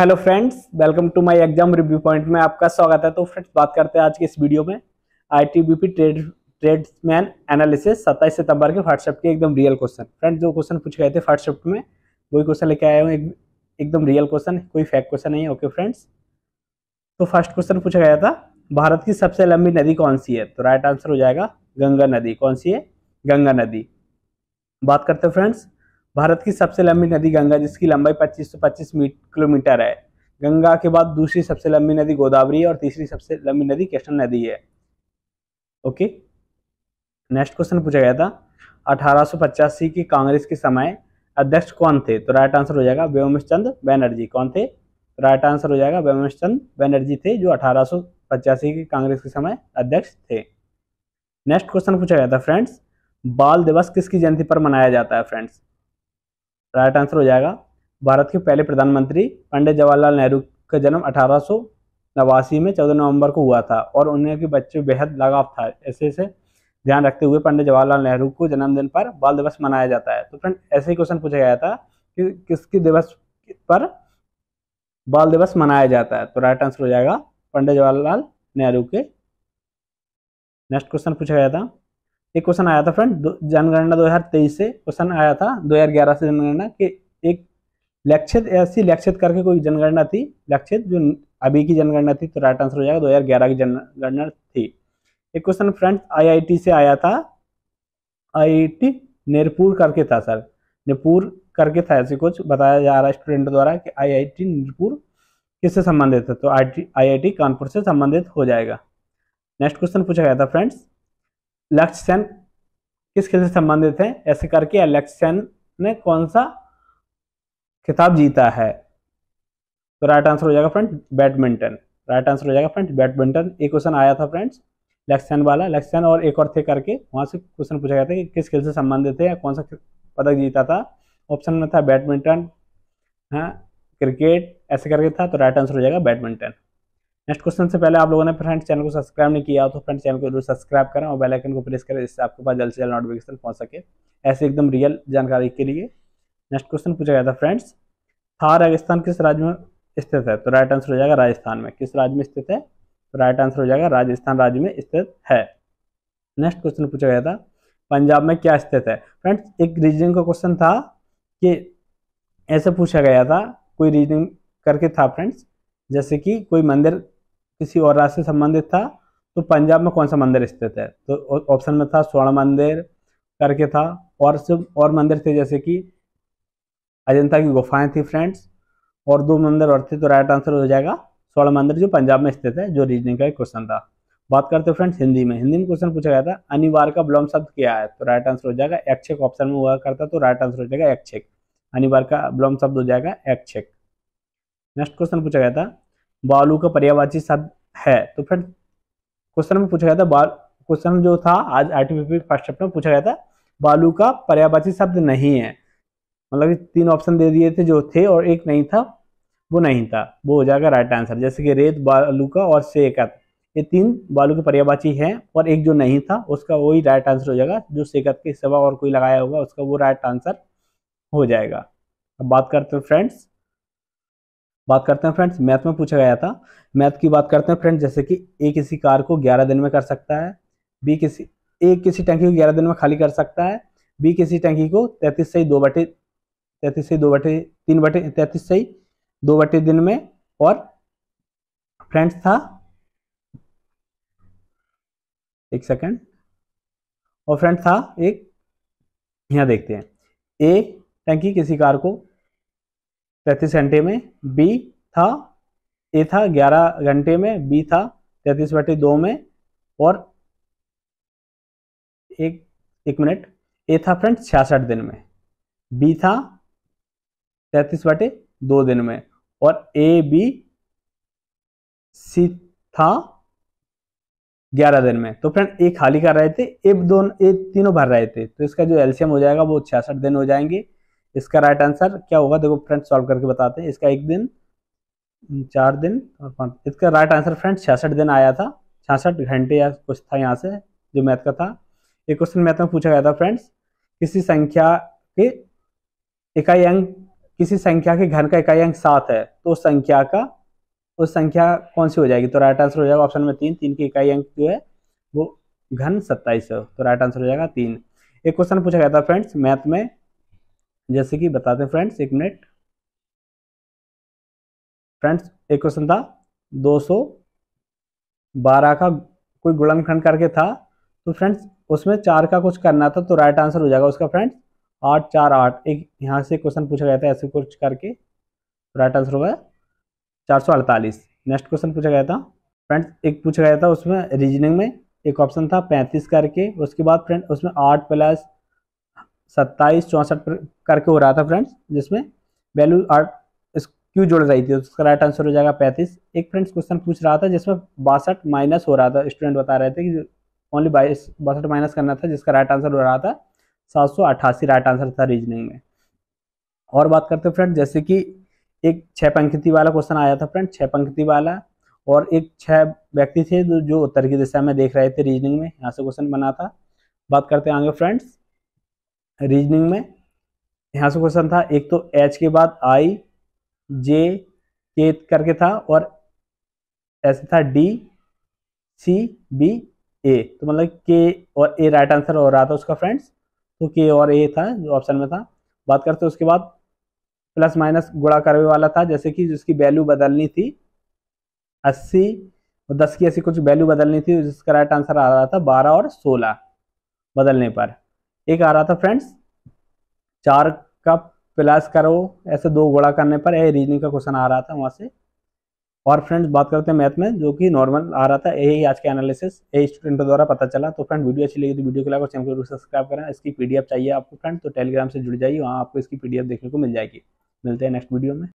hello friends welcome to my exam review point में आपका स्वागत है तो फ्रेंड्स बात करते हैं आज के इस वीडियो में आईटीबीपी ट्रेड ट्रेड्समैन एनालिसिस सत्ताईस सितंबर के व्हाट्सएप के एकदम रियल क्वेश्चन फ्रेंड्स जो क्वेश्चन पूछ गए थे व्हाट्सएप में वही क्वेश्चन लेके आया हूँ एक, एकदम रियल क्वेश्चन कोई फैक क्वेश्चन नहीं है ओके फ्रेंड्स तो फर्स्ट क्वेश्चन पूछा गया था भारत की सबसे लंबी नदी कौन सी है तो राइट आंसर हो जाएगा गंगा नदी कौन सी है गंगा नदी बात करते हैं फ्रेंड्स भारत की सबसे लंबी नदी गंगा जिसकी लंबाई 2525 किलोमीटर है गंगा के बाद दूसरी सबसे लंबी नदी गोदावरी है और तीसरी सबसे लंबी नदी कृष्ण नदी है ओके नेक्स्ट क्वेश्चन पूछा गया था अठारह के कांग्रेस के समय अध्यक्ष कौन थे तो राइट आंसर हो जाएगा व्योमेश चंद बैनर्जी कौन थे राइट आंसर हो जाएगा व्योमेश चंद बैनर्जी थे जो अठारह के कांग्रेस के समय अध्यक्ष थे नेक्स्ट क्वेश्चन पूछा गया था फ्रेंड्स बाल दिवस किसकी जयंती पर मनाया जाता है फ्रेंड्स राइट आंसर हो जाएगा भारत के पहले प्रधानमंत्री पंडित जवाहरलाल नेहरू का जन्म अठारह नवासी में चौदह नवंबर को हुआ था और उन्हें के बच्चे बेहद लगाव था ऐसे ऐसे ध्यान रखते हुए पंडित जवाहरलाल नेहरू को जन्मदिन पर बाल दिवस मनाया जाता है तो फ्रेंड ऐसे ही क्वेश्चन पूछा गया था कि किसके दिवस पर बाल दिवस मनाया जाता है तो राइट आंसर हो जाएगा पंडित जवाहरलाल नेहरू के नेक्स्ट क्वेश्चन पूछा गया था एक क्वेश्चन आया था फ्रेंड जनगणना 2023 से क्वेश्चन आया था 2011 से जनगणना के एक लक्षित ऐसी लक्षित करके कोई जनगणना थी लक्षित जो अभी की जनगणना थी तो राइट आंसर हो जाएगा 2011 की जनगणना थी एक क्वेश्चन फ्रेंड आईआईटी से आया था आईआईटी निरपुर करके था सर निरपुर करके था ऐसे कुछ बताया जा रहा है स्टूडेंट द्वारा कि टी निरपुर किससे संबंधित है तो आई टी कानपुर से संबंधित हो जाएगा नेक्स्ट क्वेश्चन पूछा गया था फ्रेंड्स लक्ष्य किस खेल से संबंधित हैं ऐसे करके एलेक्सन ने कौन सा खिताब जीता है तो राइट आंसर हो जाएगा फ्रेंड बैडमिंटन राइट आंसर हो जाएगा फ्रेंड बैडमिंटन एक क्वेश्चन आया था फ्रेंड्स लेक्सन वाला लेक्सन और एक और थे करके वहाँ से क्वेश्चन पूछा गया था कि किस खेल से संबंधित है या कौन सा पदक जीता था ऑप्शन में था बैडमिंटन है क्रिकेट ऐसे करके था तो राइट आंसर हो जाएगा बैडमिंटन नेक्स्ट क्वेश्चन से पहले आप लोगों ने फ्रेंड चैनल को सब्सक्राइब नहीं किया तो फ्रेंड चैनल को जरूर सब्सक्राइब करें और बेल आइकन को प्रेस करें जिससे आपके पास जल्द से जल्द नोटिफिकेशन पहुंच सके ऐसे एकदम रियल जानकारी के लिए नेक्स्ट क्वेश्चन पूछा गया था फ्रेंड्स थार राजस्थान किस राज्य में स्थित है तो राइट आंसर हो जाएगा राजस्थान में किस राज्य में स्थित है तो राइट आंसर हो जाएगा राजस्थान राज्य में स्थित है नेक्स्ट क्वेश्चन पूछा गया था पंजाब में क्या स्थित है फ्रेंड्स एक रीजनिंग का क्वेश्चन था कि ऐसे पूछा गया था कोई रीजनिंग करके था फ्रेंड्स जैसे कि कोई मंदिर किसी और राशि संबंधित था तो पंजाब में कौन सा मंदिर स्थित है तो ऑप्शन में था स्वर्ण मंदिर करके था और सब और मंदिर थे जैसे कि अजंता की गुफाएं थी फ्रेंड्स और दो मंदिर और थे तो राइट आंसर हो जाएगा स्वर्ण मंदिर जो पंजाब में स्थित है जो रीजनिंग का एक क्वेश्चन था बात करते हैं फ्रेंड्स हिंदी में हिंदी में क्वेश्चन पूछा गया था अनिवार्य का विलोम शब्द क्या है तो राइट आंसर हो जाएगा एक्चेक ऑप्शन में हुआ करता तो राइट आंसर हो जाएगा एक्चेक अनिवार्य का विलोम शब्द हो जाएगा एक्चेक नेक्स्ट क्वेश्चन पूछा गया था बालू का पर्यावाची शब्द है तो फ्रेंड क्वेश्चन में पूछा गया था बाल क्वेश्चन जो था आज आर्टिफिशियल फर्स्ट चैप्टर में पूछा गया था बालू का पर्यावाची शब्द नहीं है मतलब तीन ऑप्शन दे दिए थे जो थे और एक नहीं था वो नहीं था वो हो जाएगा राइट आंसर जैसे कि रेत बालू का और से का ये तीन बालू के पर्यावाची हैं और एक जो नहीं था उसका वही राइट आंसर हो जाएगा जो सेकत के सिवा और कोई लगाया होगा उसका वो राइट आंसर हो जाएगा अब बात करते हैं फ्रेंड्स बात करते हैं फ्रेंड्स मैथ में पूछा गया था मैथ की बात करते हैं फ्रेंड्स जैसे कि ए किसी कार को ग्यारह दिन में कर सकता है बी किसी ए किसी टंकी को ग्यारह दिन में खाली कर सकता है बी किसी टंकी को तैंतीस से दो बटे तैतीस से दो बटे तीन बटे तैतीस से दो बटे दिन में और फ्रेंड्स था एक सेकंड और फ्रेंड था एक यहाँ देखते हैं ए टंकी किसी कार को तैतीस घंटे में बी था ए था ग्यारह घंटे में बी था तैतीस बटे दो में और एक एक मिनट ए था फ्रेंड छियासठ दिन में बी था तैतीस बटे दो दिन में और ए बी सी था ग्यारह दिन में तो फ्रेंड ए खाली कर रहे थे ए दोनों ए तीनों भर रहे थे तो इसका जो एल्सियम हो जाएगा वो छियासठ दिन हो जाएंगे इसका राइट आंसर क्या होगा देखो फ्रेंड्स सॉल्व करके बताते हैं इसका एक दिन हम्म, चार दिन और पाँच इसका राइट आंसर फ्रेंड्स छियासठ दिन आया था छियासठ घंटे या कुछ था यहाँ से जो मैथ का था एक क्वेश्चन मैथ में पूछा गया था फ्रेंड्स किसी संख्या के इकाई अंक किसी संख्या के घन का इकाई अंक सात है तो उस संख्या का उस संख्या कौन सी हो जाएगी तो राइट आंसर हो जाएगा ऑप्शन में तीन तीन के इकाई अंक जो है वो घन सत्ताईस तो राइट आंसर हो जाएगा तीन एक क्वेश्चन पूछा गया था फ्रेंड्स मैथ में जैसे कि बताते फ्रेंड्स एक मिनट फ्रेंड्स एक क्वेश्चन था 212 का कोई गुणनखंड करके था तो फ्रेंड्स उसमें चार का कुछ करना था तो राइट आंसर हो जाएगा उसका फ्रेंड्स आठ चार आठ एक यहाँ से क्वेश्चन पूछा गया था ऐसे कुछ करके राइट आंसर होगा चार सौ अड़तालीस नेक्स्ट क्वेश्चन पूछा गया था फ्रेंड्स एक पूछा गया था उसमें रीजनिंग में एक ऑप्शन था पैंतीस करके उसके बाद फ्रेंड उसमें आठ प्लस सत्ताईस चौंसठ करके हो रहा था फ्रेंड्स जिसमें वैल्यू आठ क्यों जुड़ रही थी उसका राइट आंसर हो जाएगा पैंतीस एक फ्रेंड्स क्वेश्चन पूछ रहा था जिसमें बासठ माइनस हो रहा था स्टूडेंट बता रहे थे कि ओनली बाईस बासठ माइनस करना था जिसका राइट आंसर हो रहा था सात सौ अट्ठासी राइट आंसर था रीजनिंग में और बात करते हैं फ्रेंड जैसे कि एक छः पंक्ति वाला क्वेश्चन आया था फ्रेंड छः पंक्ति वाला और एक छः व्यक्ति थे जो उत्तर की दिशा में देख रहे थे रीजनिंग में यहाँ से क्वेश्चन बना था बात करते हैं आगे फ्रेंड्स रीजनिंग में यहां से क्वेश्चन था एक तो एच के बाद आई जे के करके था और ऐसे था डी सी बी ए तो मतलब के और ए राइट आंसर हो रहा था उसका फ्रेंड्स तो के और ए था जो ऑप्शन में था बात करते उसके बाद प्लस माइनस गुड़ा करने वाला था जैसे कि जिसकी वैल्यू बदलनी थी अस्सी और दस की ऐसी कुछ वैल्यू बदलनी थी जिसका राइट आंसर आ रहा था बारह और सोलह बदलने पर एक आ रहा था फ्रेंड्स चार का प्लस करो ऐसे दो गुणा करने पर ए रीजनिंग का क्वेश्चन आ रहा था वहाँ से और फ्रेंड्स बात करते हैं मैथ में जो कि नॉर्मल आ रहा था यही आज के एनालिसिस ए स्टूडेंट द्वारा पता चला तो फ्रेंड वीडियो अच्छी लगी तो वीडियो के लाइक और चैनल को सब्सक्राइब करें इसकी पीडीएफ चाहिए आपको फ्रेंड तो टेलीग्राम से जुड़ जाइए वहाँ आपको इसकी पीडीएफ देखने को मिल जाएगी मिलते हैं नेक्स्ट वीडियो में